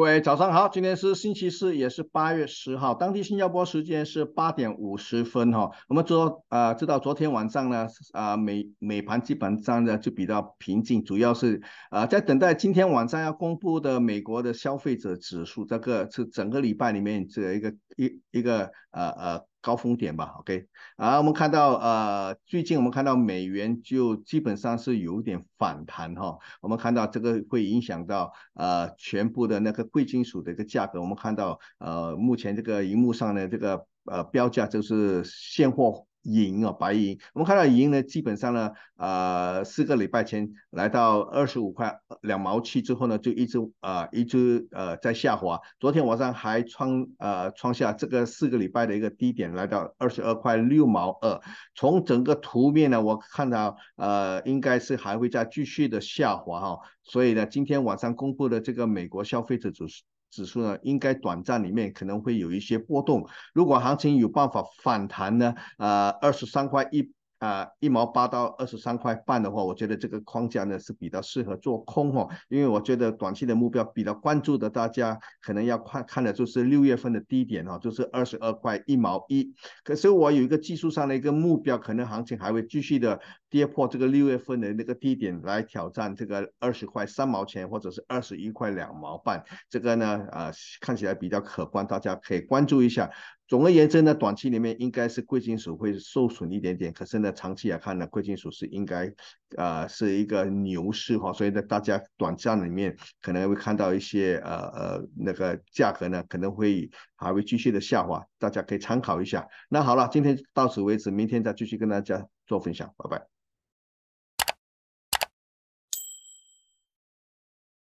各位早上好，今天是星期四，也是八月十号，当地新加坡时间是八点五十分哈。我们昨呃知道昨天晚上呢，啊美美盘基本上呢就比较平静，主要是啊在等待今天晚上要公布的美国的消费者指数，这个是整个礼拜里面这一个一一个呃呃。高峰点吧，OK，啊，我们看到呃，最近我们看到美元就基本上是有点反弹哈，我们看到这个会影响到呃全部的那个贵金属的一个价格，我们看到呃目前这个荧幕上的这个呃标价就是现货。银啊，白银，我们看到银呢，基本上呢，呃，四个礼拜前来到二十五块两毛七之后呢，就一直呃一直呃在下滑。昨天晚上还创呃创下这个四个礼拜的一个低点，来到二十二块六毛二。从整个图面呢，我看到呃应该是还会再继续的下滑哈。所以呢，今天晚上公布的这个美国消费者指数。指数呢，应该短暂里面可能会有一些波动。如果行情有办法反弹呢，呃，二十三块一。啊，一毛八到二十三块半的话，我觉得这个框架呢是比较适合做空哦。因为我觉得短期的目标比较关注的，大家可能要看看的就是六月份的低点哦，就是二十二块一毛一。可是我有一个技术上的一个目标，可能行情还会继续的跌破这个六月份的那个低点来挑战这个二十块三毛钱或者是二十一块两毛半，这个呢，呃，看起来比较可观，大家可以关注一下。总而言之呢，短期里面应该是贵金属会受损一点点，可是呢，长期来看呢，贵金属是应该，呃，是一个牛市哈，所以呢，大家短暂里面可能会看到一些呃呃那个价格呢可能会还会继续的下滑，大家可以参考一下。那好了，今天到此为止，明天再继续跟大家做分享，拜拜。